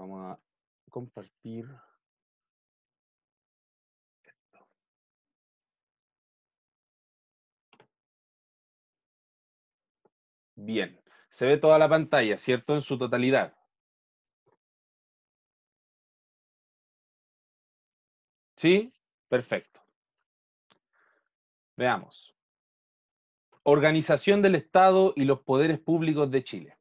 Vamos a compartir. Esto. Bien, se ve toda la pantalla, ¿cierto? En su totalidad. ¿Sí? Perfecto. Veamos. Organización del Estado y los poderes públicos de Chile.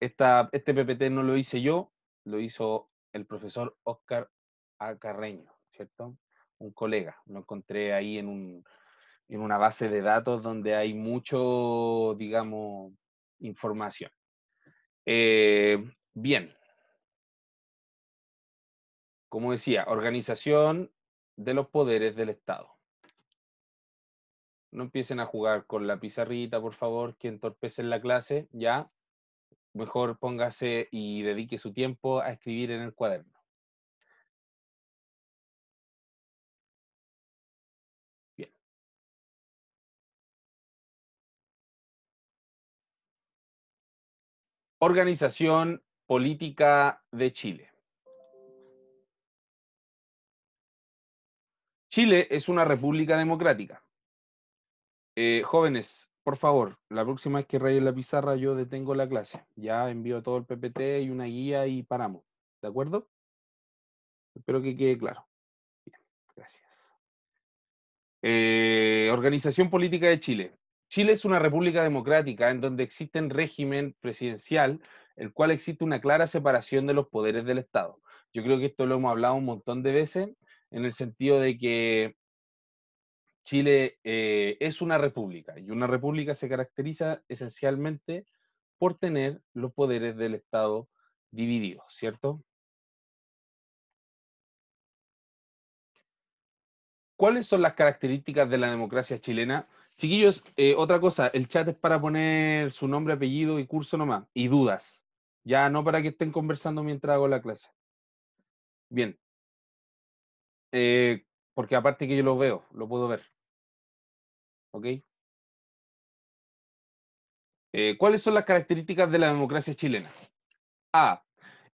este PPT no lo hice yo, lo hizo el profesor Oscar Acarreño, ¿cierto? Un colega. Lo encontré ahí en, una base de datos donde hay mucho, digamos, información. Eh, bien. Como decía, organización de los poderes del Estado. No empiecen a jugar con la pizarrita, por favor, que entorpecen la clase, ¿ya? mejor póngase y dedique su tiempo a escribir en el cuaderno. Bien. Organización Política de Chile. Chile es una república democrática. Eh, jóvenes, por favor, la próxima vez que raye la pizarra yo detengo la clase. Ya envío todo el PPT y una guía y paramos. ¿De acuerdo? Espero que quede claro. gracias. Eh, Organización Política de Chile. Chile es una república democrática en donde existe un régimen presidencial, el cual existe una clara separación de los poderes del Estado. Yo creo que esto lo hemos hablado un montón de veces, en el sentido de que Chile eh, es una república y una república se caracteriza esencialmente por tener los poderes del Estado divididos, ¿cierto? ¿Cuáles son las características de la democracia chilena? Chiquillos, eh, otra cosa, el chat es para poner su nombre, apellido y curso nomás, y dudas. Ya no para que estén conversando mientras hago la clase. Bien. Eh, porque aparte que yo lo veo, lo puedo ver. Eh, ¿Cuáles son las características de la democracia chilena? A.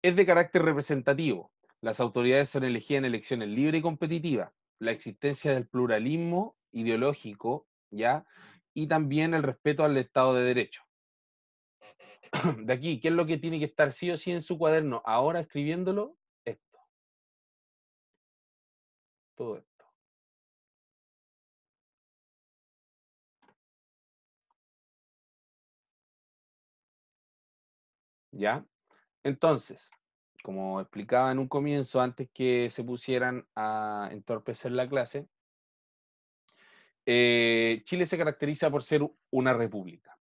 Es de carácter representativo. Las autoridades son elegidas en elecciones libres y competitivas. La existencia del pluralismo ideológico, ¿ya? Y también el respeto al Estado de Derecho. De aquí, ¿qué es lo que tiene que estar sí o sí en su cuaderno ahora escribiéndolo? Esto. Todo esto. ¿Ya? Entonces, como explicaba en un comienzo, antes que se pusieran a entorpecer la clase, eh, Chile se caracteriza por ser una república.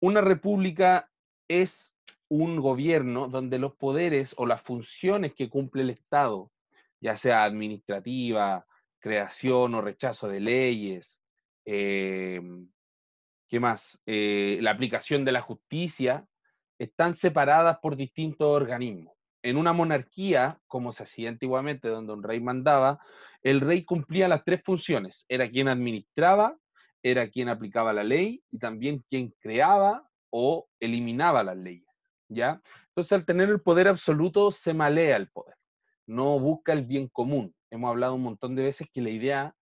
Una república es un gobierno donde los poderes o las funciones que cumple el Estado, ya sea administrativa, creación o rechazo de leyes, em, ¿qué más? Eh, la aplicación de la justicia, están separadas por distintos organismos. En una monarquía, como se hacía antiguamente, donde un rey mandaba, el rey cumplía las tres funciones. Era quien administraba, era quien aplicaba la ley y también quien creaba o eliminaba las leyes. ¿ya? Entonces, al tener el poder absoluto, se malea el poder. No busca el bien común. Hemos hablado un montón de veces que la idea,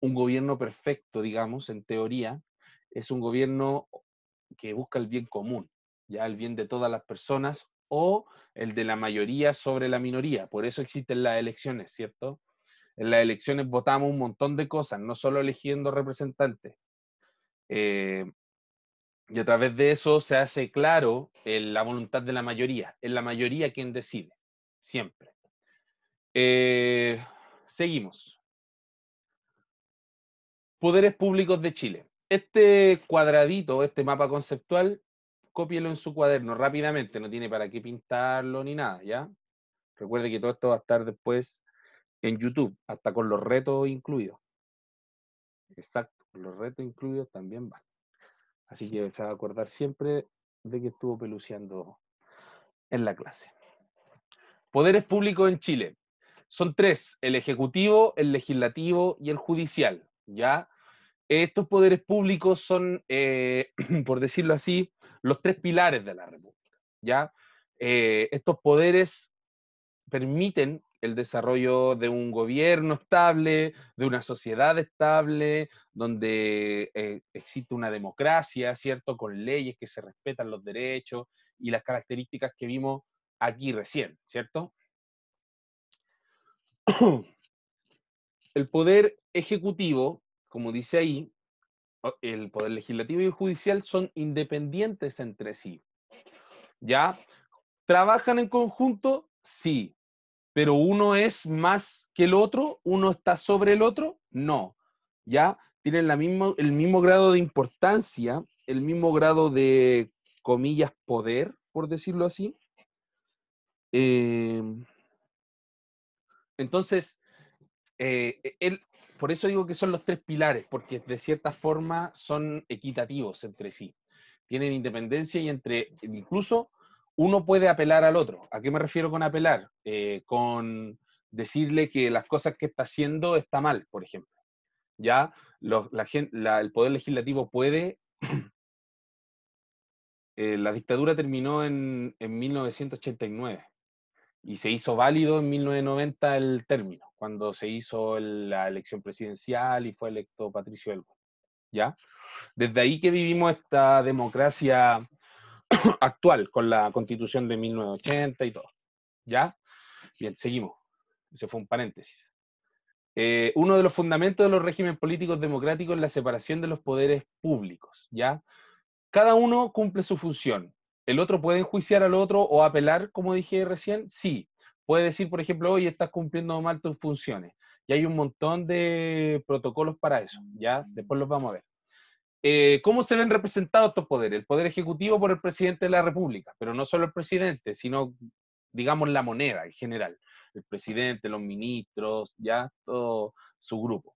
un gobierno perfecto, digamos, en teoría, es un gobierno que busca el bien común, ya el bien de todas las personas o el de la mayoría sobre la minoría. Por eso existen las elecciones, ¿cierto? En las elecciones votamos un montón de cosas, no solo eligiendo representantes. Eh, y a través de eso se hace claro eh, la voluntad de la mayoría. Es la mayoría quien decide, siempre. Eh, seguimos. Poderes públicos de Chile. Este cuadradito, este mapa conceptual, cópielo en su cuaderno rápidamente, no tiene para qué pintarlo ni nada, ¿ya? Recuerde que todo esto va a estar después en YouTube, hasta con los retos incluidos. Exacto, los retos incluidos también van. Así que se va a acordar siempre de que estuvo peluceando en la clase. Poderes públicos en Chile. Son tres, el ejecutivo, el legislativo y el judicial, ¿ya? Estos poderes públicos son, eh, por decirlo así, los tres pilares de la República. ¿ya? Eh, estos poderes permiten el desarrollo de un gobierno estable, de una sociedad estable, donde eh, existe una democracia, ¿cierto? Con leyes que se respetan los derechos y las características que vimos aquí recién, ¿cierto? El poder ejecutivo, como dice ahí, el Poder Legislativo y Judicial son independientes entre sí. ¿Ya? ¿Trabajan en conjunto? Sí. ¿Pero uno es más que el otro? ¿Uno está sobre el otro? No. ¿Ya? Tienen la misma, el mismo grado de importancia, el mismo grado de, comillas, poder, por decirlo así. Em, entonces, él eh, el, por eso digo que son los tres pilares, porque de cierta forma son equitativos entre sí. Tienen independencia y entre, incluso uno puede apelar al otro. ¿A qué me refiero con apelar? Eh, con decirle que las cosas que está haciendo está mal, por ejemplo. Ya el poder legislativo puede... Eh, la dictadura terminó en 1989 y se hizo válido en 1990 el término cuando se hizo la elección presidencial y fue electo Patricio elvo ¿Ya? Desde ahí que vivimos esta democracia actual con la constitución de 1980 y todo. ¿Ya? Bien, seguimos. Ese fue un paréntesis. Eh, uno de los fundamentos de los regímenes políticos democráticos es la separación de los poderes públicos. ¿Ya? Cada uno cumple su función. ¿El otro puede enjuiciar al otro o apelar, como dije recién? Sí, puede decir, por ejemplo, hoy estás cumpliendo mal tus funciones. Y hay un montón de protocolos para eso, ¿ya? Después los vamos a ver. Eh, ¿Cómo se ven representados estos poderes? El poder ejecutivo por el presidente de la República, pero no solo el presidente, sino, digamos, la moneda en general. El presidente, los ministros, ya todo su grupo.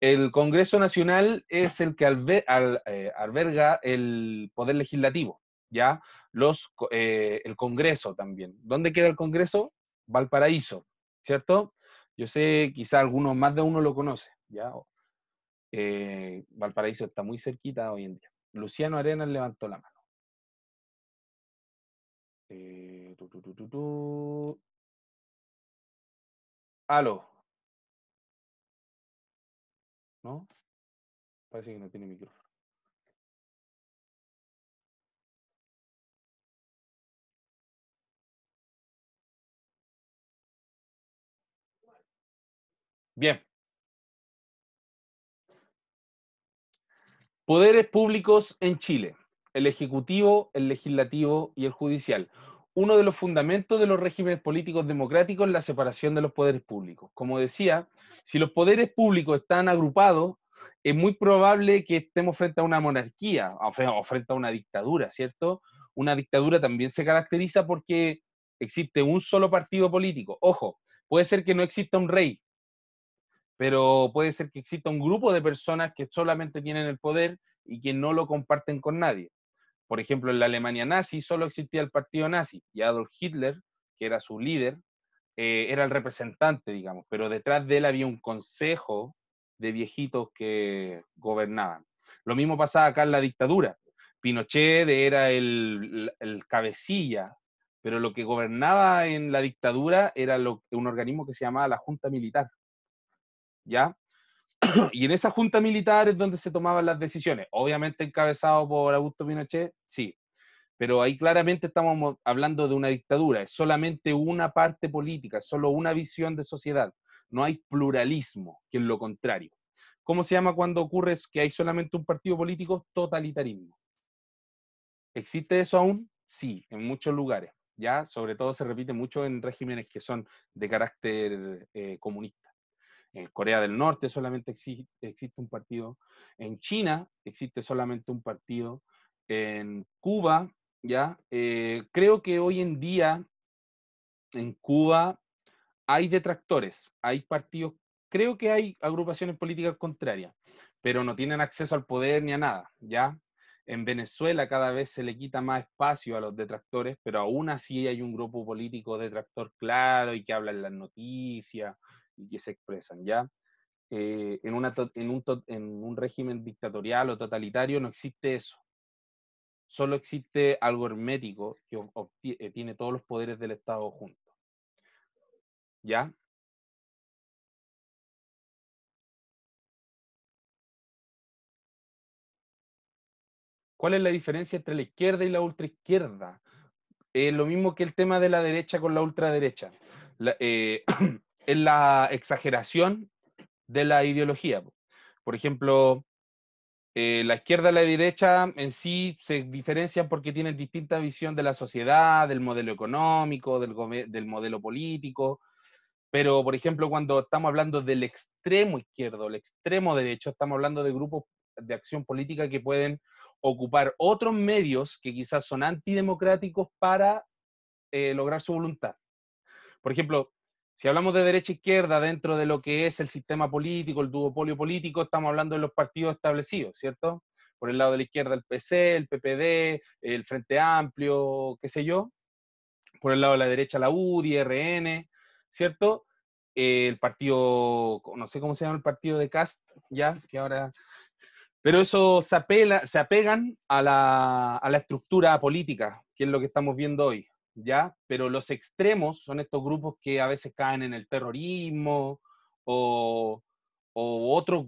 El Congreso Nacional es el que eh, alberga el poder legislativo, ¿ya? Los, eh, el Congreso también. ¿Dónde queda el Congreso? Valparaíso, ¿cierto? Yo sé, quizá algunos, más de uno lo conoce, ¿ya? Eh, Valparaíso está muy cerquita hoy en día. Luciano Arenas levantó la mano. Eh, Aló. ¿No? Parece que no tiene micrófono. Bien. Poderes públicos en Chile. El ejecutivo, el legislativo y el judicial. Uno de los fundamentos de los regímenes políticos democráticos es la separación de los poderes públicos. Como decía, si los poderes públicos están agrupados, es muy probable que estemos frente a una monarquía o frente a una dictadura, ¿cierto? Una dictadura también se caracteriza porque existe un solo partido político. Ojo, puede ser que no exista un rey, pero puede ser que exista un grupo de personas que solamente tienen el poder y que no lo comparten con nadie. Por ejemplo, en la Alemania nazi solo existía el partido nazi y Adolf Hitler, que era su líder, eh, era el representante, digamos, pero detrás de él había un consejo de viejitos que gobernaban. Lo mismo pasaba acá en la dictadura. Pinochet era el, cabecilla, pero lo que gobernaba en la dictadura era un organismo que se llamaba la Junta Militar ¿ya? y en esa junta militar es donde se tomaban las decisiones, obviamente encabezado por Augusto Pinochet, sí, pero ahí claramente estamos hablando de una dictadura, es solamente una parte política, solo una visión de sociedad, no hay pluralismo, que es lo contrario. ¿Cómo se llama cuando ocurre que hay solamente un partido político? Totalitarismo. ¿Existe eso aún? Sí, en muchos lugares. Ya, sobre todo se repite mucho en regímenes que son de carácter eh, comunista. En eh, Corea del Norte solamente existe, un partido. En China existe solamente un partido. En Cuba, ¿ya? Eh, creo que hoy en día en Cuba hay detractores, hay partidos, creo que hay agrupaciones políticas contrarias, pero no tienen acceso al poder ni a nada, ¿ya? En Venezuela cada vez se le quita más espacio a los detractores, pero aún así hay un grupo político detractor claro y que habla en las noticias y que se expresan, ¿ya? Eh, en, una en, un en un régimen dictatorial o totalitario no existe eso. Solo existe algo hermético que eh, tiene todos los poderes del Estado juntos. ¿Ya? ¿Cuál es la diferencia entre la izquierda y la ultraizquierda? es eh, lo mismo que el tema de la derecha con la ultraderecha. La, eh, es la exageración de la ideología. Por ejemplo, eh, la izquierda y la derecha en sí se diferencian porque tienen distinta visión de la sociedad, del modelo económico, del, modelo político, pero por ejemplo cuando estamos hablando del extremo izquierdo, el extremo derecho, estamos hablando de grupos de acción política que pueden ocupar otros medios que quizás son antidemocráticos para eh, lograr su voluntad. Por ejemplo, si hablamos de derecha e izquierda dentro de lo que es el sistema político, el duopolio político, estamos hablando de los partidos establecidos, ¿cierto? Por el lado de la izquierda el PC, el PPD, el Frente Amplio, qué sé yo. Por el lado de la derecha la UDI, RN, ¿cierto? el partido, no sé cómo se llama el partido de Cast, ya, que ahora... Pero eso se, apela, se apegan a la, a la estructura política, que es lo que estamos viendo hoy. ¿ya? Pero los extremos son estos grupos que a veces caen en el terrorismo o, otros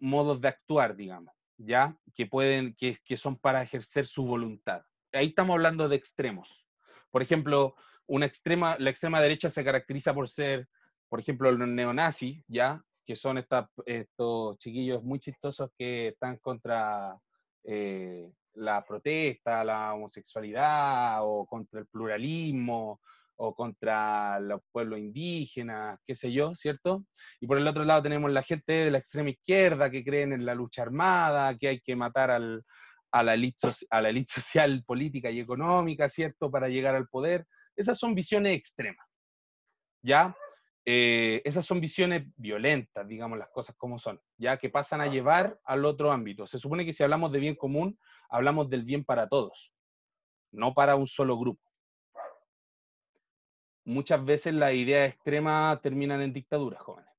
modos de actuar, digamos, ¿ya? Que, pueden, que, son para ejercer su voluntad. Ahí estamos hablando de extremos. Por ejemplo, una extrema, la extrema derecha se caracteriza por ser, por ejemplo, los neonazis, ¿ya? Que son estos chiquillos muy chistosos que están contra eh, la protesta, la homosexualidad o contra el pluralismo o contra los pueblos indígenas, qué sé yo, ¿cierto? Y por el otro lado tenemos la gente de la extrema izquierda que creen en la lucha armada, que hay que matar a, la elite, a la social, política y económica, ¿cierto?, para llegar al poder. Esas son visiones extremas, ¿ya? Eh, esas son visiones violentas, digamos las cosas como son, ya que pasan a llevar al otro ámbito. Se supone que si hablamos de bien común, hablamos del bien para todos, no para un solo grupo. Muchas veces las ideas extremas terminan en dictaduras, jóvenes.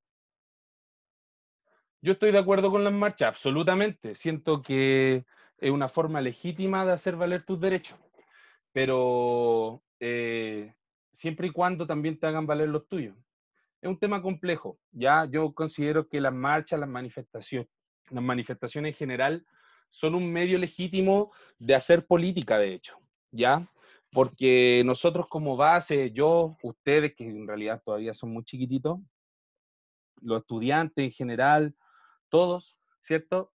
Yo estoy de acuerdo con las marchas, absolutamente. Siento que es una forma legítima de hacer valer tus derechos, pero eh, siempre y cuando también te hagan valer los tuyos. Es un tema complejo, ¿ya? Yo considero que las marchas, las manifestaciones, las manifestaciones en general son un medio legítimo de hacer política, de hecho, ¿ya? Porque nosotros como base, yo, ustedes, que en realidad todavía son muy chiquititos, los estudiantes en general, todos, ¿cierto?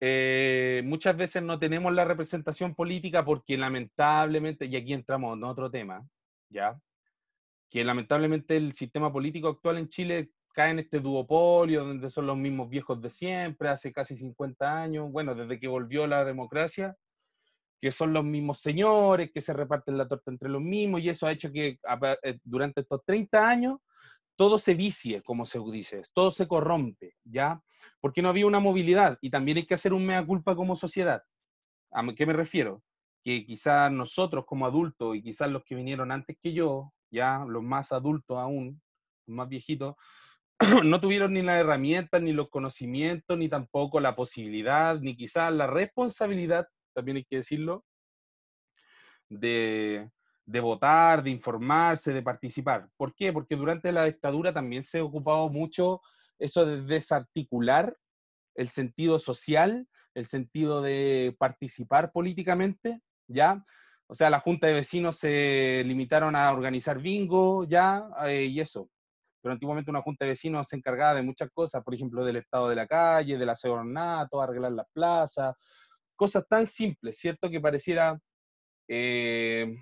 Eh, muchas veces no tenemos la representación política porque lamentablemente, y aquí entramos en otro tema, ¿ya? Que lamentablemente el sistema político actual en Chile cae en este duopolio donde son los mismos viejos de siempre, hace casi 50 años, bueno, desde que volvió la democracia, que son los mismos señores, que se reparten la torta entre los mismos, y eso ha hecho que eh, durante estos 30 años todo se vicie, como se dice, todo se corrompe, ¿ya? Porque no había una movilidad y también hay que hacer un mea culpa como sociedad. ¿A qué me refiero? Que quizás nosotros como adultos y quizás los que vinieron antes que yo, ya los más adultos aún, los más viejitos, no tuvieron ni la herramienta ni los conocimientos, ni tampoco la posibilidad, ni quizás la responsabilidad, también hay que decirlo, de, votar, de informarse, de participar. ¿Por qué? Porque durante la dictadura también se ha ocupado mucho eso de desarticular el sentido social, el sentido de participar políticamente, ¿ya? O sea, la junta de vecinos se limitaron a organizar bingo, ¿ya? Eh, y eso pero antiguamente una junta de vecinos se encargaba de muchas cosas, por ejemplo, del estado de la calle, del ornato, arreglar las plazas, cosas tan simples, ¿cierto? Que pareciera, eh,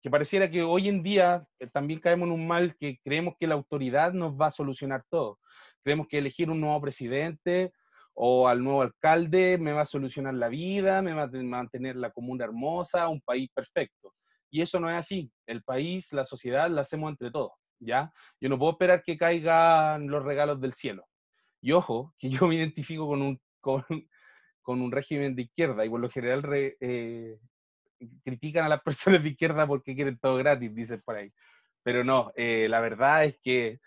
que pareciera que hoy en día eh, también caemos en un mal que creemos que la autoridad nos va a solucionar todo. Creemos que elegir un nuevo presidente o al nuevo alcalde me va a solucionar la vida, me va a mantener la comuna hermosa, un país perfecto. Y eso no es así. El país, la sociedad, la hacemos entre todos. ¿ya? Yo no puedo esperar que caigan los regalos del cielo. Y ojo, que yo me identifico con un, con, con un régimen de izquierda y por lo general eh, critican a las personas de izquierda porque quieren todo gratis, dicen por ahí. Pero no, eh, la verdad es que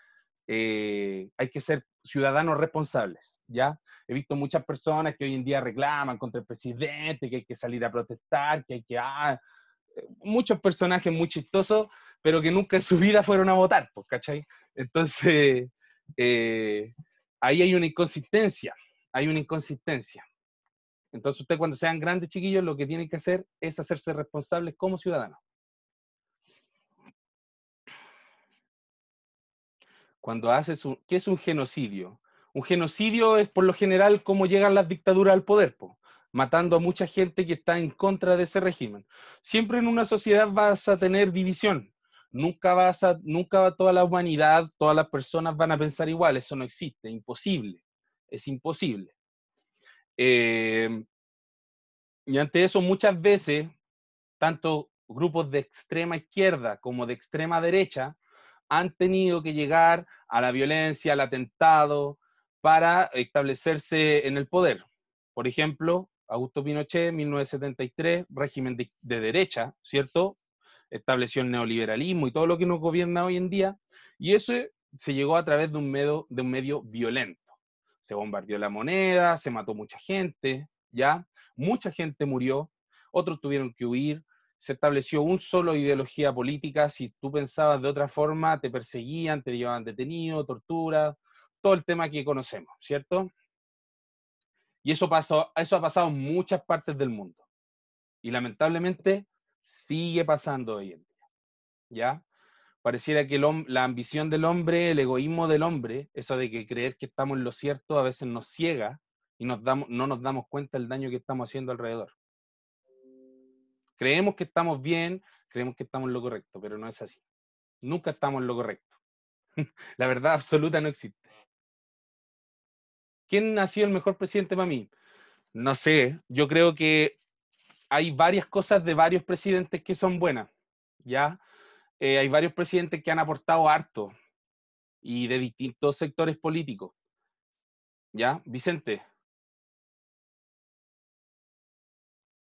eh, hay que ser ciudadanos responsables, ¿ya? He visto muchas personas que hoy en día reclaman contra el presidente, que hay que salir a protestar, que hay que... Ah, muchos personajes muy chistosos pero que nunca en su vida fueron a votar, pues, ¿cachai? Entonces, eh, ahí hay una inconsistencia, hay una inconsistencia. Entonces, usted cuando sean grandes chiquillos, lo que tienen que hacer es hacerse responsables como ciudadanos. Cuando haces un... ¿Qué es un genocidio? Un genocidio es por lo general cómo llegan las dictaduras al poder, matando a mucha gente que está en contra de ese régimen. Siempre en una sociedad vas a tener división, nunca, va a, nunca va toda la humanidad, todas las personas van a pensar igual, eso no existe, imposible, es imposible. Em, y ante eso muchas veces, tanto grupos de extrema izquierda como de extrema derecha han tenido que llegar a la violencia, al atentado, para establecerse en el poder. Por ejemplo, Augusto Pinochet, 1973, régimen de derecha, ¿cierto? estableció el neoliberalismo y todo lo que nos gobierna hoy en día, y eso se llegó a través de un medio, de un medio violento. Se bombardeó la moneda, se mató mucha gente, ¿ya? Mucha gente murió, otros tuvieron que huir, se estableció un solo ideología política, si tú pensabas de otra forma, te perseguían, te llevaban detenido, tortura, todo el tema que conocemos, ¿cierto? Y eso, pasó, eso ha pasado en muchas partes del mundo. Y lamentablemente Sigue pasando hoy en día. ¿Ya? Pareciera que la ambición del hombre, el egoísmo del hombre, eso de que creer que estamos en lo cierto a veces nos ciega y nos no nos damos cuenta del daño que estamos haciendo alrededor. Creemos que estamos bien, creemos que estamos en lo correcto, pero no es así. Nunca estamos en lo correcto. la verdad absoluta no existe. ¿Quién ha sido el mejor presidente para mí? No sé, yo creo que hay varias cosas de varios presidentes que son buenas, ¿ya? Eh, hay varios presidentes que han aportado harto y de distintos sectores políticos. ¿Ya? Vicente.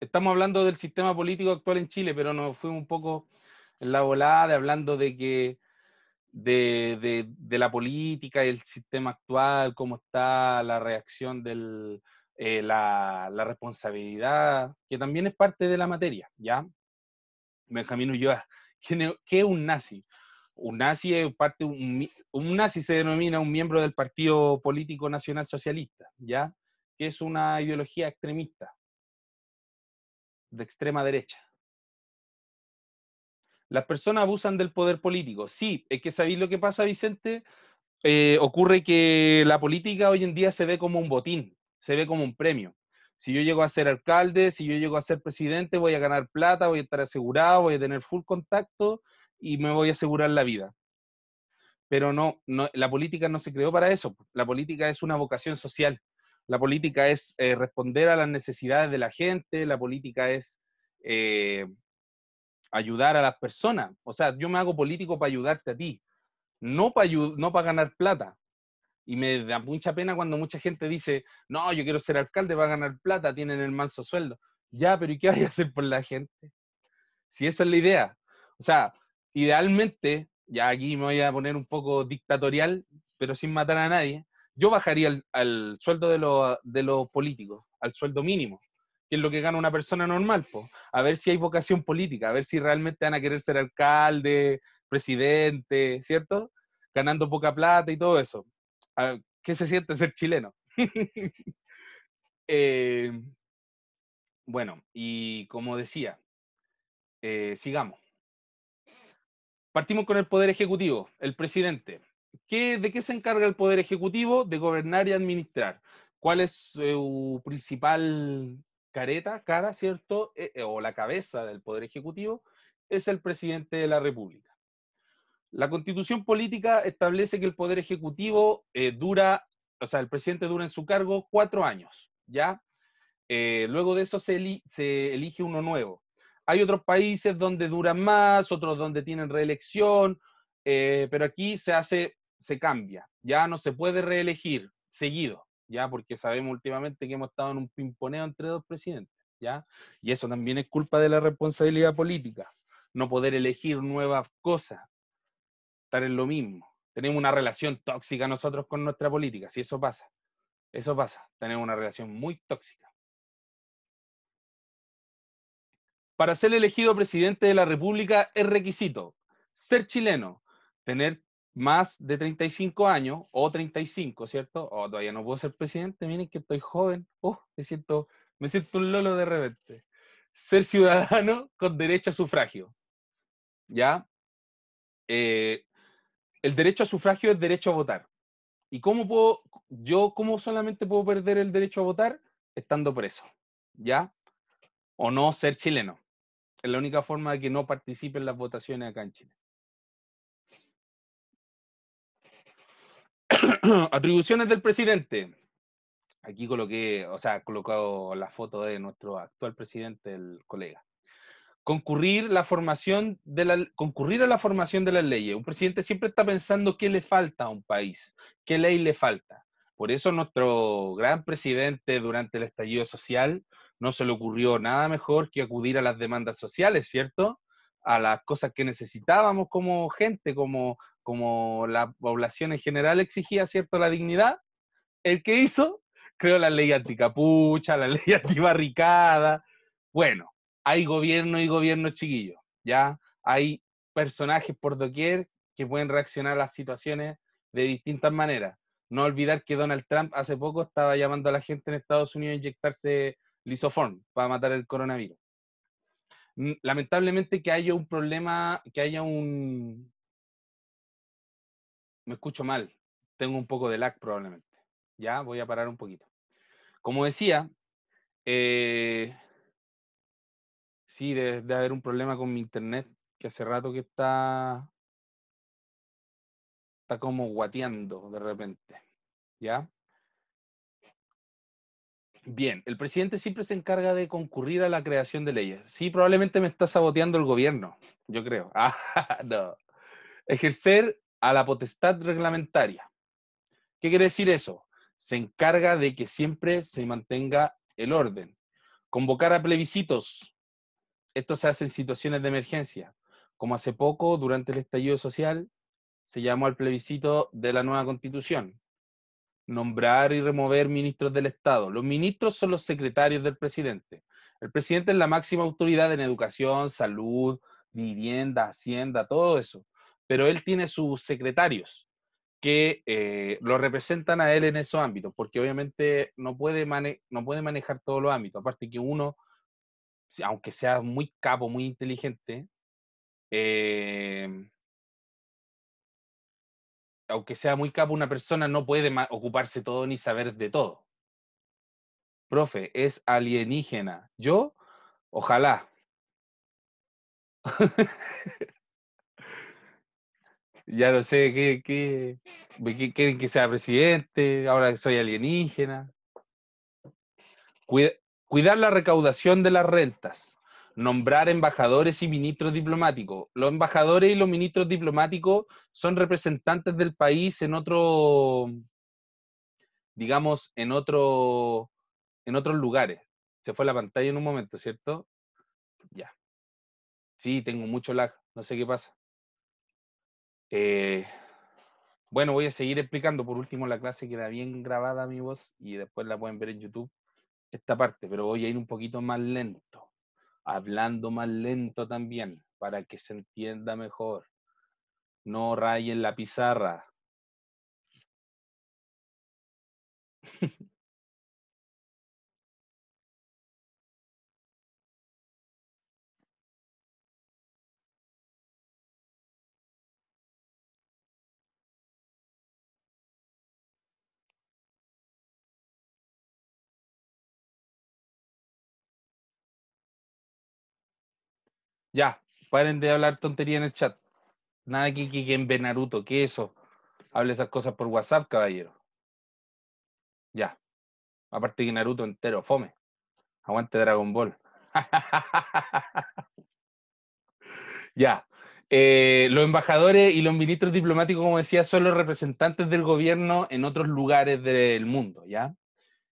Estamos hablando del sistema político actual en Chile, pero nos fuimos un poco en la volada hablando de que de, de la política y el sistema actual, cómo está la reacción del, eh, la, responsabilidad, que también es parte de la materia, ¿ya? Benjamín Ulloa, ¿qué es un nazi? Un nazi, parte, un, nazi se denomina un miembro del Partido Político Nacional Socialista, ¿ya? Que es una ideología extremista, de extrema derecha. Las personas abusan del poder político. Sí, es que sabéis lo que pasa, Vicente. Eh, ocurre que la política hoy en día se ve como un botín se ve como un premio. Si yo llego a ser alcalde, si yo llego a ser presidente, voy a ganar plata, voy a estar asegurado, voy a tener full contacto y me voy a asegurar la vida. Pero no, la política no se creó para eso. La política es una vocación social. La política es eh, responder a las necesidades de la gente, la política es eh, ayudar a las personas. O sea, yo me hago político para ayudarte a ti, no para no para ganar plata. Y me da mucha pena cuando mucha gente dice, no, yo quiero ser alcalde, va a ganar plata, tienen el manso sueldo. Ya, pero ¿y qué hay a hacer por la gente? Si esa es la idea. O sea, idealmente, ya aquí me voy a poner un poco dictatorial, pero sin matar a nadie, yo bajaría al, sueldo de, los políticos, al sueldo mínimo, que es lo que gana una persona normal, a ver si hay vocación política, a ver si realmente van a querer ser alcalde, presidente, ¿cierto? Ganando poca plata y todo eso qué se siente ser chileno. Em, bueno, y como decía, eh, sigamos. Partimos con el Poder Ejecutivo, el presidente. ¿Qué, ¿De qué se encarga el Poder Ejecutivo? De gobernar y administrar. ¿Cuál es su principal careta, cara, ¿cierto? E, e, o la cabeza del Poder Ejecutivo es el presidente de la República. La constitución política establece que el poder ejecutivo eh, dura, o sea, el presidente dura en su cargo cuatro años, ¿ya? Eh, luego de eso se, elige uno nuevo. Hay otros países donde duran más, otros donde tienen reelección, eh, pero aquí se hace, se cambia, ya no se puede reelegir seguido, ya porque sabemos últimamente que hemos estado en un pimponeo entre dos presidentes, ya, y eso también es culpa de la responsabilidad política, no poder elegir nuevas cosas, estar en lo mismo. Tenemos una relación tóxica nosotros con nuestra política, si eso pasa. Eso pasa, tenemos una relación muy tóxica. Para ser elegido presidente de la República es requisito ser chileno, tener más de 35 años o 35, ¿cierto? O oh, todavía no puedo ser presidente, miren que estoy joven, oh, me, siento, me siento un lolo de repente. Ser ciudadano con derecho a sufragio, ¿ya? Eh, el derecho a sufragio es derecho a votar. ¿Y cómo puedo, yo cómo solamente puedo perder el derecho a votar? Estando preso, ¿ya? O no ser chileno. Es la única forma de que no en las votaciones acá en Chile. Atribuciones del presidente. Aquí coloqué, o sea, colocado la foto de nuestro actual presidente, el colega concurrir, la formación de concurrir a la formación de las leyes. Un presidente siempre está pensando qué le falta a un país, qué ley le falta. Por eso nuestro gran presidente durante el estallido social no se le ocurrió nada mejor que acudir a las demandas sociales, ¿cierto? A las cosas que necesitábamos como gente, como, como la población en general exigía, ¿cierto? La dignidad. El que hizo, Creó la ley anticapucha, la ley antibarricada. Bueno, hay gobierno y gobierno chiquillo, ¿ya? Hay personajes por doquier que pueden reaccionar a las situaciones de distintas maneras. No olvidar que Donald Trump hace poco estaba llamando a la gente en Estados Unidos a inyectarse lisoform para matar el coronavirus. Lamentablemente que haya un problema, que haya un... Me escucho mal, tengo un poco de lag probablemente. Ya, voy a parar un poquito. Como decía, eh, Sí, debe de haber un problema con mi internet, que hace rato que está, está como guateando de repente. ¿Ya? Bien, el presidente siempre se encarga de concurrir a la creación de leyes. Sí, probablemente me está saboteando el gobierno, yo creo. Ah, no. Ejercer a la potestad reglamentaria. ¿Qué quiere decir eso? Se encarga de que siempre se mantenga el orden. Convocar a plebiscitos. Esto se hace en situaciones de emergencia, como hace poco, durante el estallido social, se llamó al plebiscito de la nueva constitución. Nombrar y remover ministros del Estado. Los ministros son los secretarios del presidente. El presidente es la máxima autoridad en educación, salud, vivienda, hacienda, todo eso. Pero él tiene sus secretarios que eh, lo representan a él en esos ámbitos, porque obviamente no puede, no puede manejar todos los ámbitos. Aparte que uno aunque sea muy capo, muy inteligente, em aunque sea muy capo, una persona no puede ocuparse todo ni saber de todo. Profe, es alienígena. Yo, ojalá. ya no sé qué, qué, quieren que sea presidente, ahora soy alienígena. Cuida, Cuidar la recaudación de las rentas. Nombrar embajadores y ministros diplomáticos. Los embajadores y los ministros diplomáticos son representantes del país en otro, digamos, en otro, en otros lugares. Se fue la pantalla en un momento, ¿cierto? Ya. Sí, tengo mucho lag, no sé qué pasa. Eh, bueno, voy a seguir explicando. Por último, la clase queda bien grabada, amigos. y después la pueden ver en YouTube esta parte, pero voy a ir un poquito más lento, hablando más lento también, para que se entienda mejor. No rayen la pizarra. Ya, paren de hablar tontería en el chat. Nada que quien ve Naruto, que eso. Hable esas cosas por WhatsApp, caballero. Ya. Aparte que Naruto entero, fome. Aguante Dragon Ball. ya. Eh, los embajadores y los ministros diplomáticos, como decía, son los representantes del gobierno en otros lugares del mundo, ¿ya?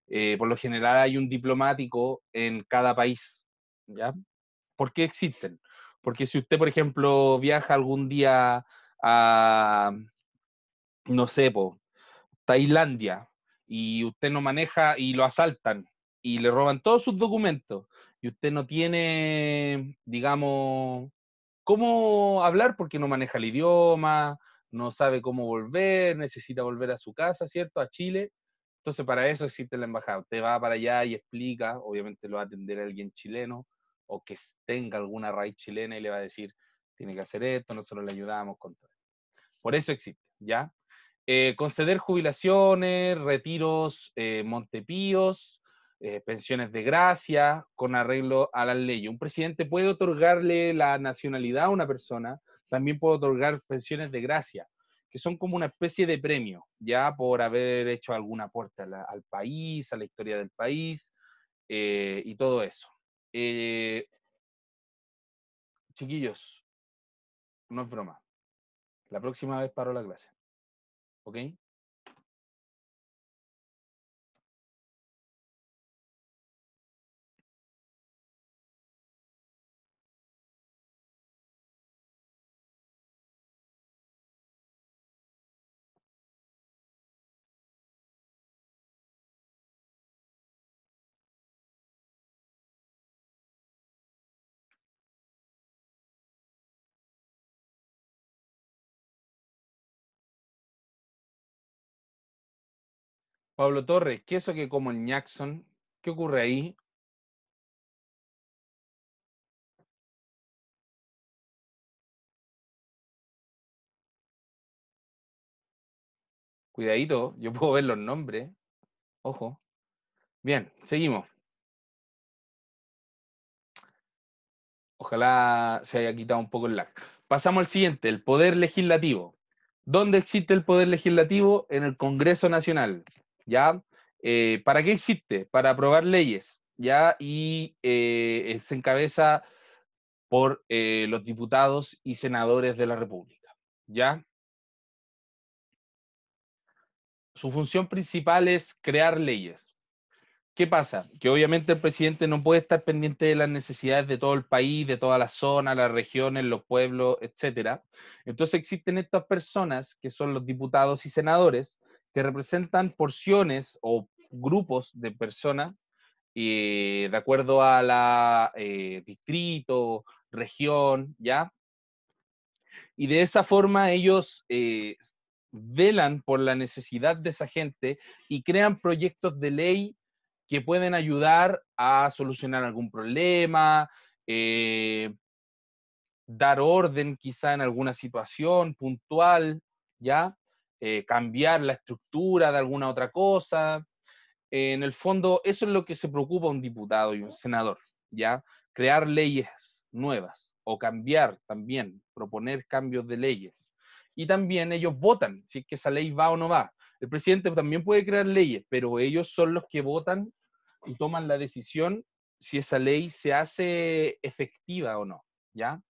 Eh, por lo general hay un diplomático en cada país, ¿ya? ¿Por qué existen? Porque si usted, por ejemplo, viaja algún día a, no sé, Tailandia, y usted no maneja y lo asaltan y le roban todos sus documentos y usted no tiene, digamos, cómo hablar porque no maneja el idioma, no sabe cómo volver, necesita volver a su casa, ¿cierto? A Chile. Entonces, para eso existe la embajada. Usted va para allá y explica, obviamente lo va a atender alguien chileno, o que tenga alguna raíz chilena y le va a decir, tiene que hacer esto, nosotros le ayudamos con todo. Por eso existe, ¿ya? Eh, conceder jubilaciones, retiros eh, montepíos, eh, pensiones de gracia, con arreglo a la ley Un presidente puede otorgarle la nacionalidad a una persona, también puede otorgar pensiones de gracia, que son como una especie de premio, ya por haber hecho alguna aporte al país, a la historia del país y todo eso. Eh, chiquillos, no es broma. La próxima vez paro la clase. ¿Ok? Pablo Torres, ¿qué eso que como en Jackson, ¿qué ocurre ahí? Cuidadito, yo puedo ver los nombres. Ojo. Bien, seguimos. Ojalá se haya quitado un poco el lag. Pasamos al siguiente, el poder legislativo. ¿Dónde existe el poder legislativo? En el Congreso Nacional. ¿ya? Eh, ¿Para qué existe? Para aprobar leyes, ¿ya? Y eh, eh, se encabeza por los diputados y senadores de la República, ¿ya? Su función principal es crear leyes. ¿Qué pasa? Que obviamente el presidente no puede estar pendiente de las necesidades de todo el país, de toda la zona, las regiones, los pueblos, etcétera. Entonces existen estas personas que son los diputados y senadores que representan porciones o grupos de personas eh, de acuerdo a la eh, distrito, región, ¿ya? Y de esa forma ellos eh, velan por la necesidad de esa gente y crean proyectos de ley que pueden ayudar a solucionar algún problema, dar orden quizá en alguna situación puntual, ¿ya? Eh, cambiar la estructura de alguna otra cosa. en el fondo, eso es lo que se preocupa un diputado y un senador, ¿ya? Crear leyes nuevas o cambiar también, proponer cambios de leyes. Y también ellos votan si es que esa ley va o no va. El presidente también puede crear leyes, pero ellos son los que votan y toman la decisión si esa ley se hace efectiva o no, ¿ya?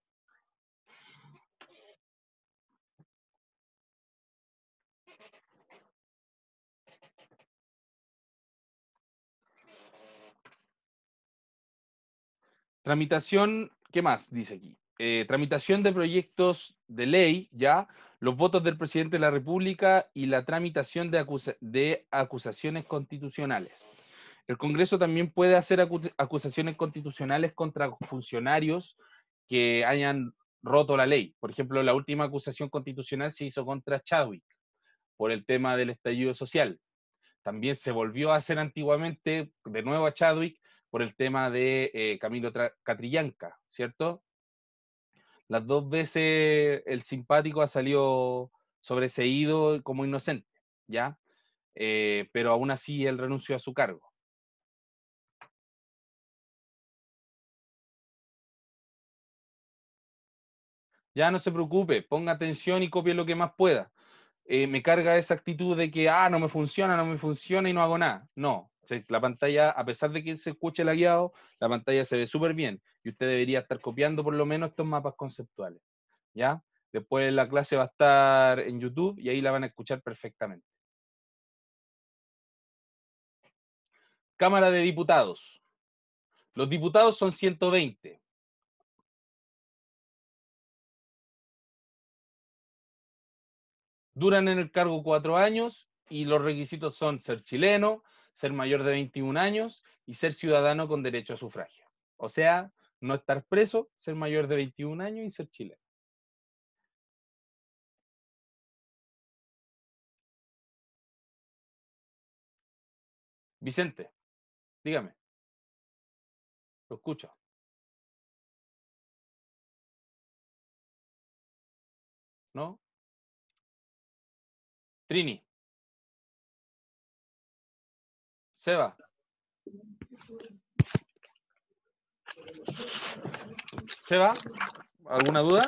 Tramitación, ¿qué más dice aquí? Eh, tramitación de proyectos de ley, ya, los votos del presidente de la República y la tramitación de, acusaciones constitucionales. El Congreso también puede hacer acusaciones constitucionales contra funcionarios que hayan roto la ley. Por ejemplo, la última acusación constitucional se hizo contra Chadwick por el tema del estallido social. También se volvió a hacer antiguamente de nuevo a Chadwick por el tema de eh, Camilo Catrillanca, ¿cierto? Las dos veces el simpático ha salido sobreseído como inocente, ¿ya? Eh, pero aún así él renunció a su cargo. Ya no se preocupe, ponga atención y copie lo que más pueda. Eh, me carga esa actitud de que, ah, no me funciona, no me funciona y no hago nada. No, la pantalla, a pesar de que se escuche el guiado la pantalla se ve súper bien y usted debería estar copiando por lo menos estos mapas conceptuales. ¿Ya? Después la clase va a estar en YouTube y ahí la van a escuchar perfectamente. Cámara de Diputados. Los diputados son 120. Duran en el cargo cuatro años y los requisitos son ser chileno, ser mayor de 21 años y ser ciudadano con derecho a sufragio. O sea, no estar preso, ser mayor de 21 años y ser chileno. Vicente, dígame. Lo escucho. ¿No? Trini. Seba. Seba, ¿alguna duda?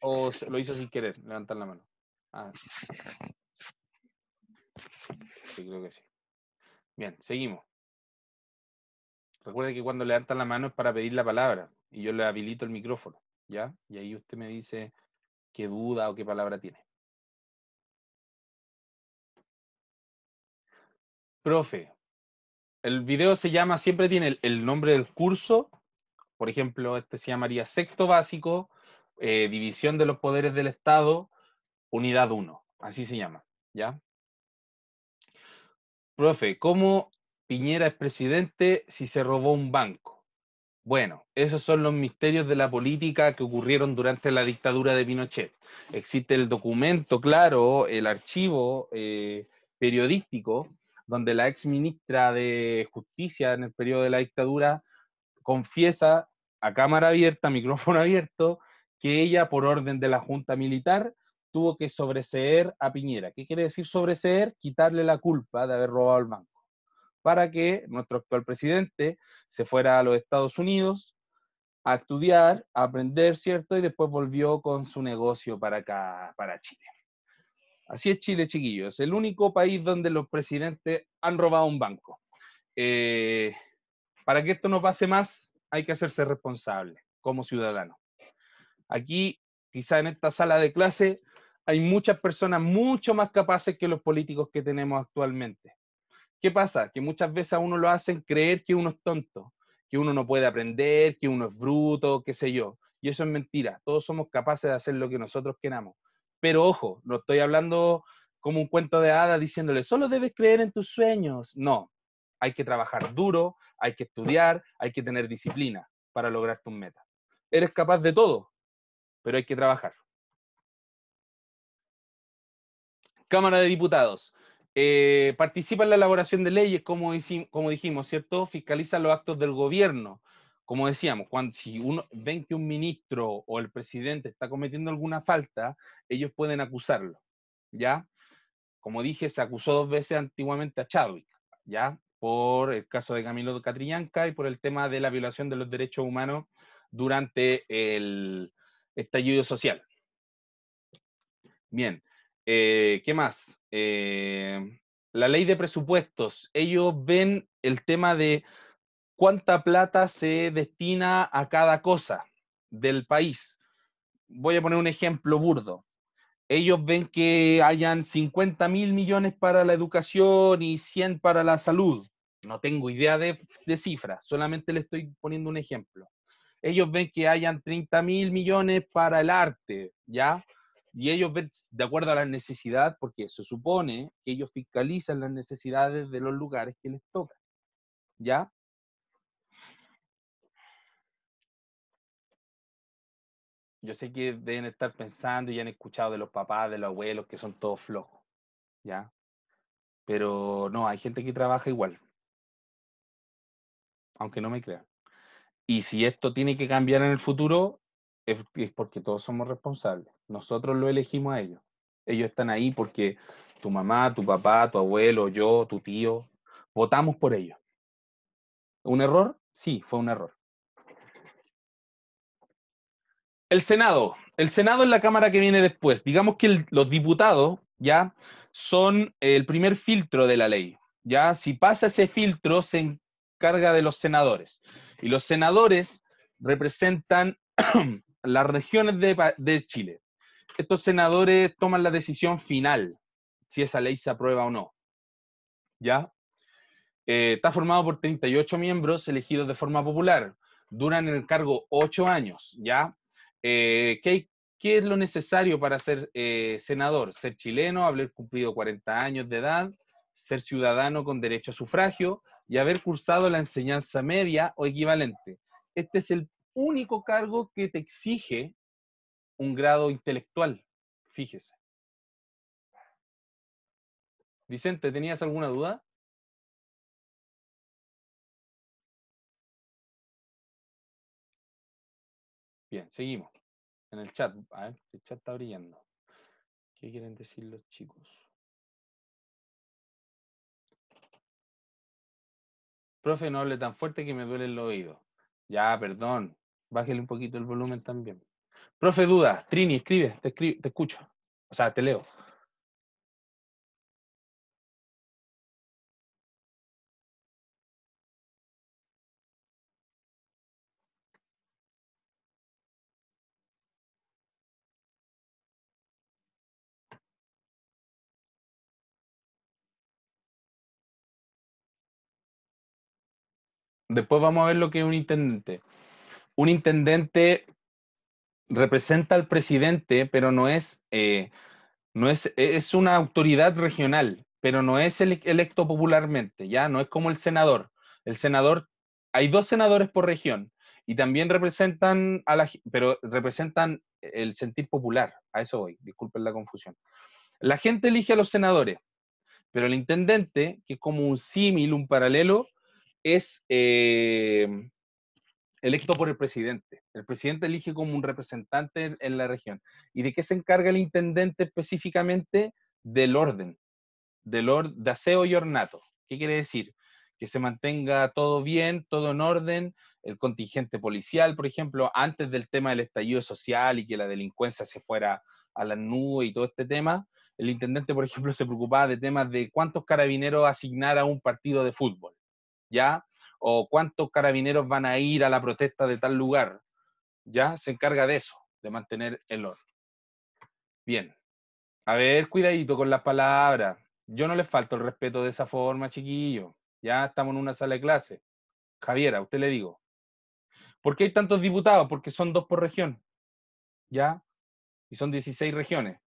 ¿O lo hizo sin querer? Levantar la mano. Ah. Sí, creo que sí. Bien, seguimos. Recuerde que cuando levantan la mano es para pedir la palabra y yo le habilito el micrófono, ¿ya? Y ahí usted me dice qué duda o qué palabra tiene. profe, el video se llama, siempre tiene el, nombre del curso, por ejemplo, este se llamaría sexto básico, eh, división de los poderes del Estado, unidad 1, así se llama, ¿ya? Profe, ¿cómo Piñera es presidente si se robó un banco? Bueno, esos son los misterios de la política que ocurrieron durante la dictadura de Pinochet. Existe el documento, claro, el archivo eh, periodístico donde la ex ministra de Justicia en el periodo de la dictadura confiesa a cámara abierta, micrófono abierto, que ella, por orden de la Junta Militar, tuvo que sobreseer a Piñera. ¿Qué quiere decir sobreseer? Quitarle la culpa de haber robado el banco, para que nuestro actual presidente se fuera a los Estados Unidos a estudiar, a aprender, ¿cierto? Y después volvió con su negocio para acá, para Chile. Así es Chile, chiquillos. El único país donde los presidentes han robado un banco. Eh, para que esto no pase más, hay que hacerse responsable como ciudadano. Aquí, quizá en esta sala de clase, hay muchas personas mucho más capaces que los políticos que tenemos actualmente. ¿Qué pasa? Que muchas veces a uno lo hacen creer que uno es tonto, que uno no puede aprender, que uno es bruto, qué sé yo. Y eso es mentira. Todos somos capaces de hacer lo que nosotros queramos. Pero ojo, no estoy hablando como un cuento de hadas diciéndole, solo debes creer en tus sueños. No, hay que trabajar duro, hay que estudiar, hay que tener disciplina para lograr tus metas. Eres capaz de todo, pero hay que trabajar. Cámara de Diputados. Eh, participa en la elaboración de leyes, como, como dijimos, ¿cierto? Fiscaliza los actos del gobierno, como decíamos, cuando, si uno, ven que un ministro o el presidente está cometiendo alguna falta, ellos pueden acusarlo, ¿ya? Como dije, se acusó dos veces antiguamente a Chadwick, ¿ya? Por el caso de Camilo Catrillanca y por el tema de la violación de los derechos humanos durante el estallido social. Bien, eh, ¿qué más? Eh, la ley de presupuestos. Ellos ven el tema de cuánta plata se destina a cada cosa del país. Voy a poner un ejemplo burdo. Ellos ven que hayan 50 mil millones para la educación y 100 para la salud. No tengo idea de, cifras, solamente le estoy poniendo un ejemplo. Ellos ven que hayan 30 mil millones para el arte, ¿ya? y ellos ven de acuerdo a la necesidad, porque se supone que ellos fiscalizan las necesidades de los lugares que les toca. ¿Ya? yo sé que deben estar pensando y han escuchado de los papás, de los abuelos, que son todos flojos, ¿ya? Pero no, hay gente que trabaja igual, aunque no me crean. Y si esto tiene que cambiar en el futuro, es porque todos somos responsables. Nosotros lo elegimos a ellos. Ellos están ahí porque tu mamá, tu papá, tu abuelo, yo, tu tío, votamos por ellos. ¿Un error? Sí, fue un error. El Senado. El Senado es la Cámara que viene después. Digamos que los diputados, ¿ya? Son el primer filtro de la ley, ¿ya? Si pasa ese filtro, se encarga de los senadores. Y los senadores representan las regiones de, Chile. Estos senadores toman la decisión final, si esa ley se aprueba o no, ¿ya? Eh, está formado por 38 miembros elegidos de forma popular. Duran en el cargo 8 años, ¿ya? Eh, ¿qué, es lo necesario para ser eh, senador? Ser chileno, haber cumplido 40 años de edad, ser ciudadano con derecho a sufragio y haber cursado la enseñanza media o equivalente. Este es el único cargo que te exige un grado intelectual, fíjese. Vicente, ¿tenías alguna duda? Bien, seguimos. En el chat, el chat está brillando. ¿Qué quieren decir los chicos? Profe, no hable tan fuerte que me duele el oído. Ya, perdón. Bájale un poquito el volumen también. Profe, dudas. Trini, escribe, te, escribe, te escucho. O sea, te leo. Después vamos a ver lo que es un intendente. Un intendente representa al presidente, pero no es, eh, no es, una autoridad regional, pero no es electo popularmente, ¿ya? No es como el senador. El senador, hay dos senadores por región y también representan a la, pero representan el sentir popular. A eso voy, disculpen la confusión. La gente elige a los senadores, pero el intendente, que es como un símil, un paralelo, es em, electo por el presidente. El presidente elige como un representante en la región. ¿Y de qué se encarga el intendente específicamente? Del orden, del or de aseo y ornato. ¿Qué quiere decir? que se mantenga todo bien, todo en orden, el contingente policial, por ejemplo, antes del tema del estallido social y que la delincuencia se fuera a la nube y todo este tema, el intendente, por ejemplo, se preocupaba de temas de cuántos carabineros asignar a un partido de fútbol. ¿ya? O cuántos carabineros van a ir a la protesta de tal lugar, ¿ya? Se encarga de eso, de mantener el orden. Bien. A ver, cuidadito con las palabras. Yo no les falto el respeto de esa forma, chiquillo. Ya estamos en una sala de clase. Javiera, usted le digo. ¿Por qué hay tantos diputados? Porque son dos por región. ¿Ya? Y son 16 regiones.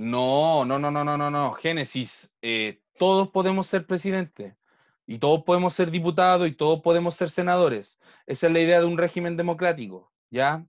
No, no, no, no, no, no, no. Génesis, eh, todos podemos ser presidentes y todos podemos ser diputados y todos podemos ser senadores. Esa es la idea de un régimen democrático, ¿ya?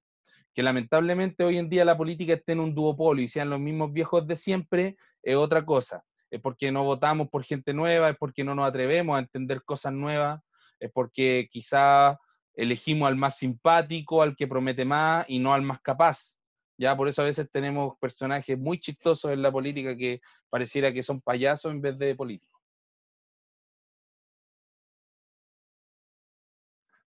Que lamentablemente hoy en día la política esté en un duopolio y sean los mismos viejos de siempre, es otra cosa. Es porque no votamos por gente nueva, es porque no nos atrevemos a entender cosas nuevas, es porque quizá elegimos al más simpático, al que promete más y no al más capaz. Ya por eso a veces tenemos personajes muy chistosos en la política que pareciera que son payasos en vez de políticos.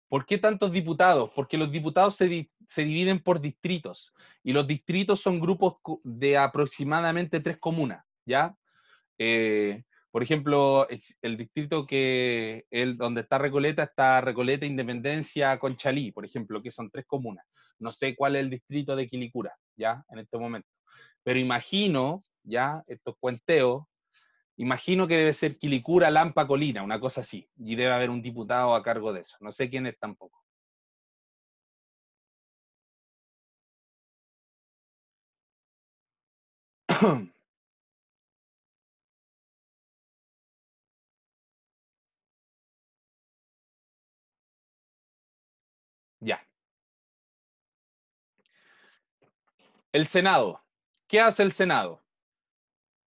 ¿Por qué tantos diputados? Porque los diputados se, dividen por distritos y los distritos son grupos de aproximadamente tres comunas, ¿ya? Eh, por ejemplo, el distrito que el, donde está Recoleta está Recoleta, Independencia, Conchalí, por ejemplo, que son tres comunas. No sé cuál es el distrito de Quilicura, ¿ya? En este momento. Pero imagino, ¿ya? Estos cuenteos, imagino que debe ser Quilicura, Lampa, Colina, una cosa así. Y debe haber un diputado a cargo de eso. No sé quién es tampoco. El Senado. ¿Qué hace el Senado?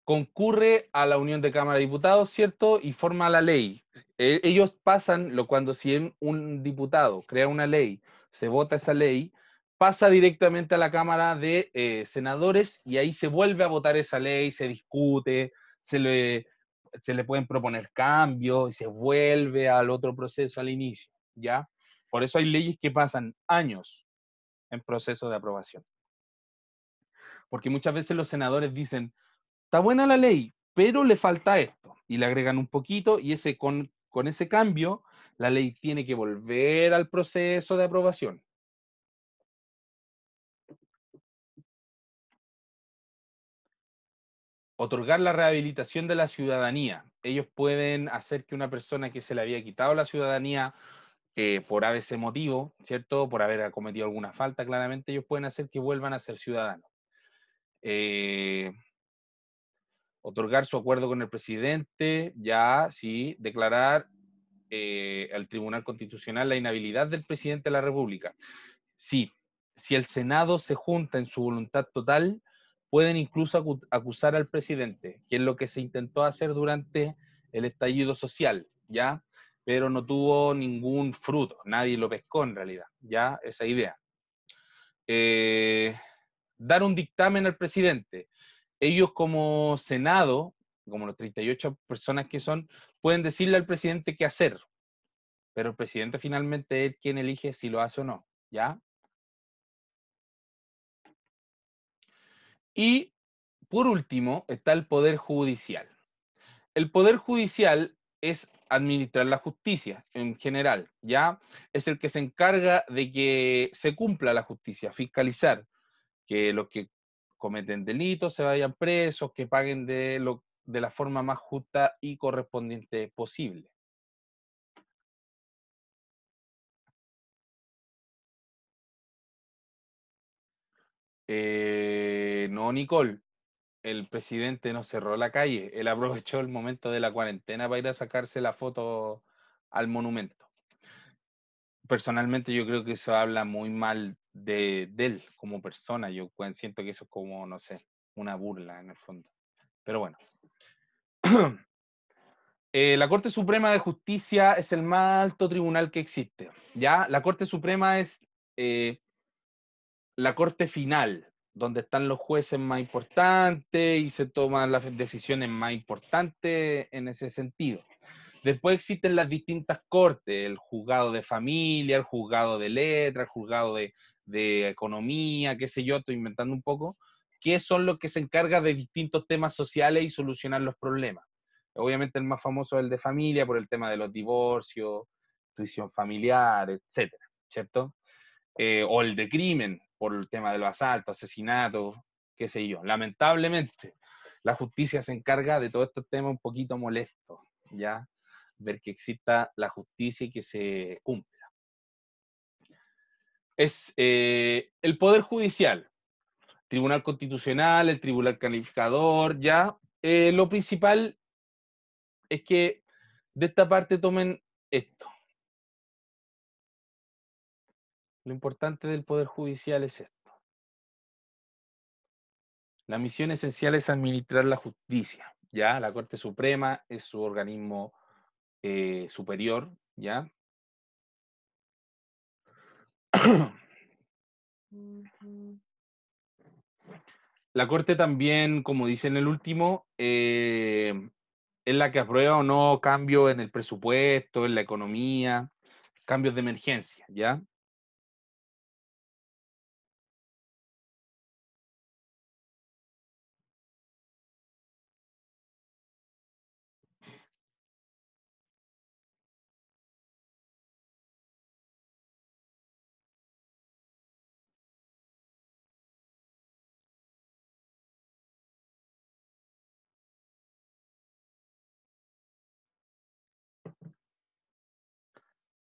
Concurre a la Unión de Cámara de Diputados, ¿cierto? Y forma la ley. E, ellos pasan, lo, cuando si un diputado crea una ley, se vota esa ley, pasa directamente a la Cámara de eh, Senadores y ahí se vuelve a votar esa ley, se discute, se le, se le pueden proponer cambios y se vuelve al otro proceso al inicio, ¿ya? Por eso hay leyes que pasan años en proceso de aprobación porque muchas veces los senadores dicen, está buena la ley, pero le falta esto, y le agregan un poquito, y ese, con, ese cambio la ley tiene que volver al proceso de aprobación. Otorgar la rehabilitación de la ciudadanía. Ellos pueden hacer que una persona que se le había quitado la ciudadanía eh, por ABC motivo, ¿cierto? Por haber cometido alguna falta, claramente ellos pueden hacer que vuelvan a ser ciudadanos. Eh, otorgar su acuerdo con el presidente, ya sí, declarar eh, al Tribunal Constitucional la inhabilidad del presidente de la República. Sí, si el Senado se junta en su voluntad total, pueden incluso acusar al presidente, que es lo que se intentó hacer durante el estallido social, ¿ya? Pero no tuvo ningún fruto, nadie lo pescó en realidad, ¿ya? Esa idea. Eh, dar un dictamen al presidente. Ellos como Senado, como las 38 personas que son, pueden decirle al presidente qué hacer, pero el presidente finalmente es quien elige si lo hace o no, ¿ya? Y por último está el Poder Judicial. El Poder Judicial es administrar la justicia en general, ¿ya? Es el que se encarga de que se cumpla la justicia, fiscalizar, que los que cometen delitos se vayan presos, que paguen de, lo, de la forma más justa y correspondiente posible. Eh, no, Nicole, el presidente no cerró la calle, él aprovechó el momento de la cuarentena para ir a sacarse la foto al monumento. Personalmente yo creo que eso habla muy mal de, él como persona. Yo siento que eso es como, no sé, una burla en el fondo. Pero bueno. Eh, la Corte Suprema de Justicia es el más alto tribunal que existe. ¿ya? La Corte Suprema es eh, la Corte final, donde están los jueces más importantes y se toman las decisiones más importantes en ese sentido. Después existen las distintas cortes, el juzgado de familia, el juzgado de letra, el juzgado de de economía, qué sé yo, estoy inventando un poco, que son los que se encargan de distintos temas sociales y solucionar los problemas. Obviamente el más famoso es el de familia por el tema de los divorcios, tuición familiar, etcétera, ¿cierto? Eh, o el de crimen por el tema de los asaltos, asesinatos, qué sé yo. Lamentablemente, la justicia se encarga de todos estos temas un poquito molestos, ¿ya? Ver que exista la justicia y que se cumpla es eh, el Poder Judicial, Tribunal Constitucional, el Tribunal Calificador, ya. Eh, lo principal es que de esta parte tomen esto. Lo importante del Poder Judicial es esto. La misión esencial es administrar la justicia, ¿ya? La Corte Suprema es su organismo eh, superior, ¿ya? La Corte también, como dice en el último, eh, es la que aprueba o no cambios en el presupuesto, en la economía, cambios de emergencia, ¿ya?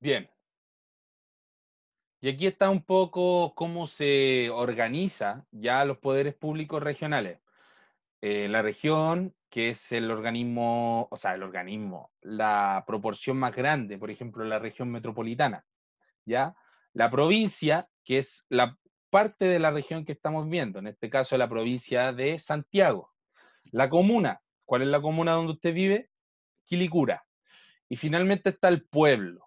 Bien. Y aquí está un poco cómo se organiza ya los poderes públicos regionales. Eh, la región, que es el organismo, o sea, el organismo, la proporción más grande, por ejemplo, la región metropolitana, ¿ya? La provincia, que es la parte de la región que estamos viendo, en este caso la provincia de Santiago. La comuna, ¿cuál es la comuna donde usted vive? Quilicura. Y finalmente está el pueblo,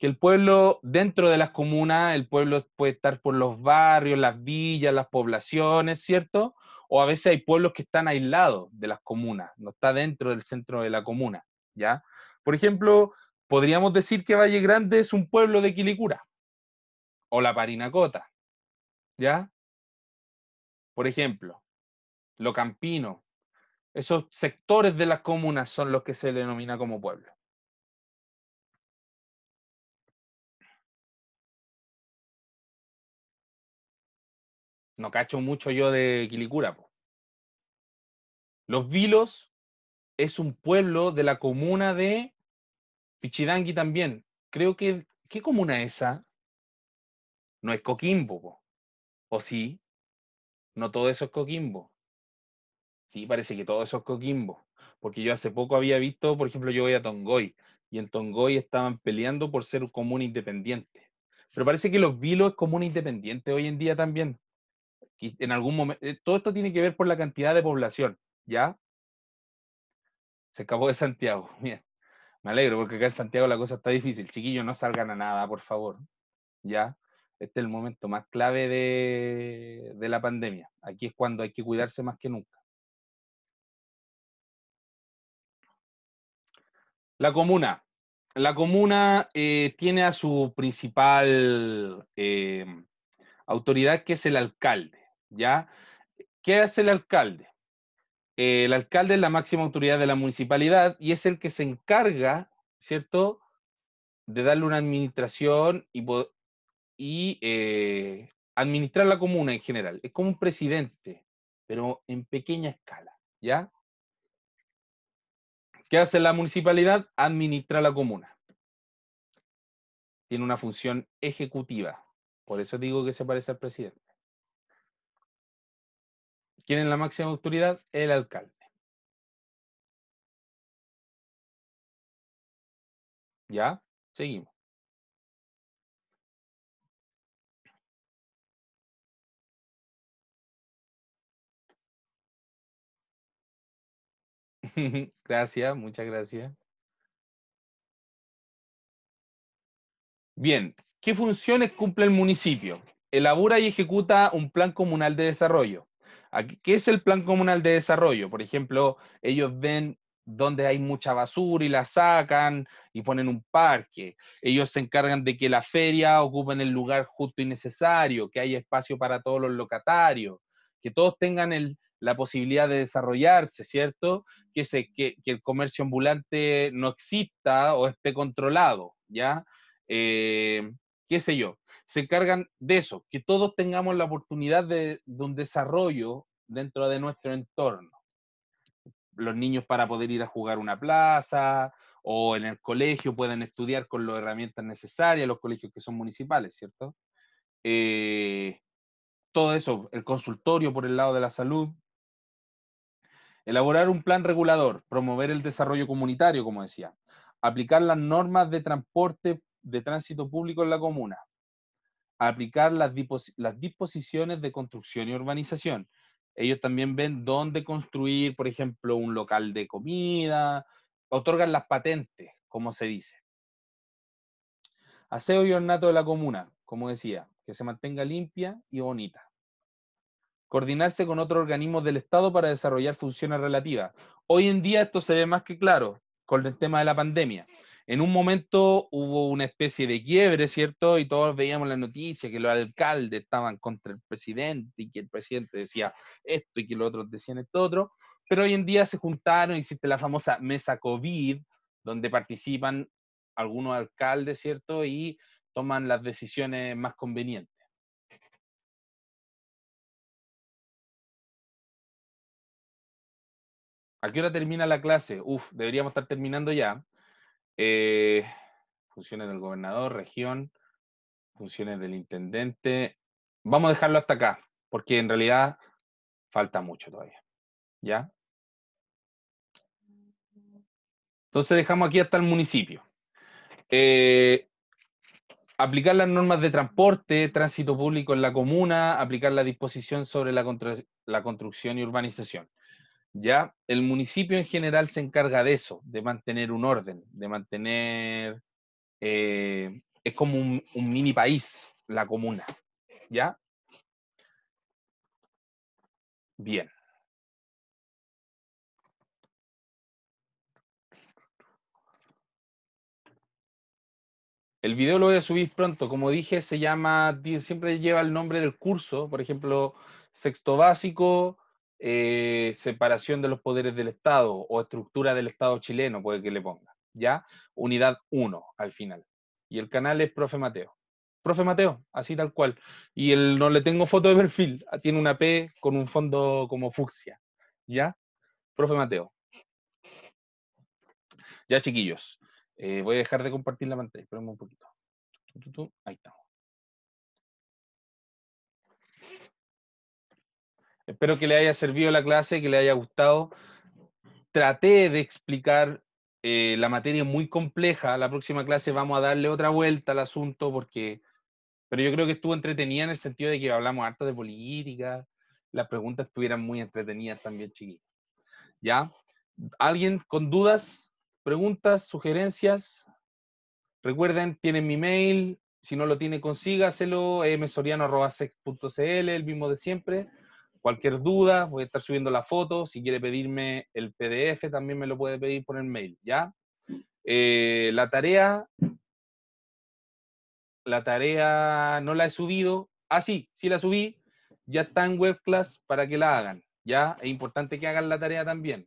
que el pueblo dentro de las comunas, el pueblo puede estar por los barrios, las villas, las poblaciones, ¿cierto? O a veces hay pueblos que están aislados de las comunas, no está dentro del centro de la comuna, ¿ya? Por ejemplo, podríamos decir que Valle Grande es un pueblo de Quilicura, o la Parinacota, ¿ya? Por ejemplo, Lo Campino, esos sectores de las comunas son los que se denomina como pueblo. no cacho mucho yo de Quilicura. Los Vilos es un pueblo de la comuna de Pichidangui también. Creo que, ¿qué comuna esa? No es Coquimbo, ¿o sí? No todo eso es Coquimbo. Sí, parece que todo eso es Coquimbo. Porque yo hace poco había visto, por ejemplo, yo voy a Tongoy, y en Tongoy estaban peleando por ser comuna independiente. Pero parece que los Vilos es comuna independiente hoy en día también en algún momento, eh, todo esto tiene que ver por la cantidad de población, ¿ya? Se acabó de Santiago, bien. Me alegro porque acá en Santiago la cosa está difícil. Chiquillos, no salgan a nada, por favor. ¿Ya? Este es el momento más clave de, la pandemia. Aquí es cuando hay que cuidarse más que nunca. La comuna. La comuna eh, tiene a su principal eh, autoridad, que es el alcalde. ¿ya? ¿Qué hace el alcalde? el alcalde es la máxima autoridad de la municipalidad y es el que se encarga, ¿cierto?, de darle una administración y, eh, administrar la comuna en general. Es como un presidente, pero en pequeña escala, ¿ya? ¿Qué hace la municipalidad? Administra la comuna. Tiene una función ejecutiva. Por eso digo que se parece al presidente. ¿Quién es la máxima autoridad? El alcalde. ¿Ya? Seguimos. gracias, muchas gracias. Bien, ¿qué funciones cumple el municipio? Elabora y ejecuta un plan comunal de desarrollo. ¿Qué es el plan comunal de desarrollo? Por ejemplo, ellos ven donde hay mucha basura y la sacan y ponen un parque. Ellos se encargan de que la feria ocupe el lugar justo y necesario, que haya espacio para todos los locatarios, que todos tengan la posibilidad de desarrollarse, ¿cierto? Que, el comercio ambulante no exista o esté controlado, ¿ya? Eh, qué sé yo se encargan de eso, que todos tengamos la oportunidad de, un desarrollo dentro de nuestro entorno. Los niños para poder ir a jugar una plaza o en el colegio pueden estudiar con las herramientas necesarias, los colegios que son municipales, ¿cierto? Eh, todo eso, el consultorio por el lado de la salud, elaborar un plan regulador, promover el desarrollo comunitario, como decía, aplicar las normas de transporte de tránsito público en la comuna, aplicar las, las disposiciones de construcción y urbanización. Ellos también ven dónde construir, por ejemplo, un local de comida, otorgan las patentes, como se dice. Aseo y ornato de la comuna, como decía, que se mantenga limpia y bonita. Coordinarse con otros organismos del Estado para desarrollar funciones relativas. Hoy en día esto se ve más que claro con el tema de la pandemia en un momento hubo una especie de quiebre, ¿cierto? Y todos veíamos la noticia que los alcaldes estaban contra el presidente y que el presidente decía esto y que los otros decían esto otro. Pero hoy en día se juntaron, existe la famosa mesa COVID, donde participan algunos alcaldes, ¿cierto? Y toman las decisiones más convenientes. ¿A qué hora termina la clase? Uf, deberíamos estar terminando ya. Eh, funciones del gobernador, región, funciones del intendente. Vamos a dejarlo hasta acá, porque en realidad falta mucho todavía. ¿Ya? Entonces dejamos aquí hasta el municipio. Eh, aplicar las normas de transporte, tránsito público en la comuna, aplicar la disposición sobre la construcción y urbanización. ¿ya? El municipio en general se encarga de eso, de mantener un orden, de mantener... Eh, es como un, un, mini país, la comuna, ¿ya? Bien. El video lo voy a subir pronto, como dije, se llama, siempre lleva el nombre del curso, por ejemplo, sexto básico, eh, separación de los poderes del Estado o estructura del Estado chileno, puede que le ponga, ¿ya? Unidad 1 al final. Y el canal es Profe Mateo. Profe Mateo, así tal cual. Y no le tengo foto de perfil, ah, tiene una P con un fondo como fucsia, ¿ya? Profe Mateo. Ya, chiquillos, eh, voy a dejar de compartir la pantalla, esperemos un poquito. Ahí estamos. Espero que le haya servido la clase, que le haya gustado. Traté de explicar eh, la materia muy compleja. La próxima clase vamos a darle otra vuelta al asunto porque, pero yo creo que estuvo entretenida en el sentido de que hablamos harto de política. Las preguntas estuvieran muy entretenidas también, chiquillos. ¿Ya? ¿Alguien con dudas, preguntas, sugerencias? Recuerden, tienen mi mail. Si no lo tiene, consígaselo. msoriano.sex.cl, el mismo de siempre. Cualquier duda, voy a estar subiendo la foto. Si quiere pedirme el PDF, también me lo puede pedir por el mail, ¿ya? Eh, la tarea, la tarea no la he subido. Ah, sí, sí la subí. Ya está en WebClass para que la hagan, ¿ya? Es importante que hagan la tarea también.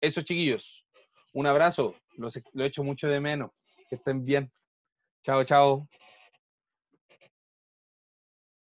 Eso, chiquillos. Un abrazo. Lo he echo mucho de menos. Que estén bien. Chao, chao.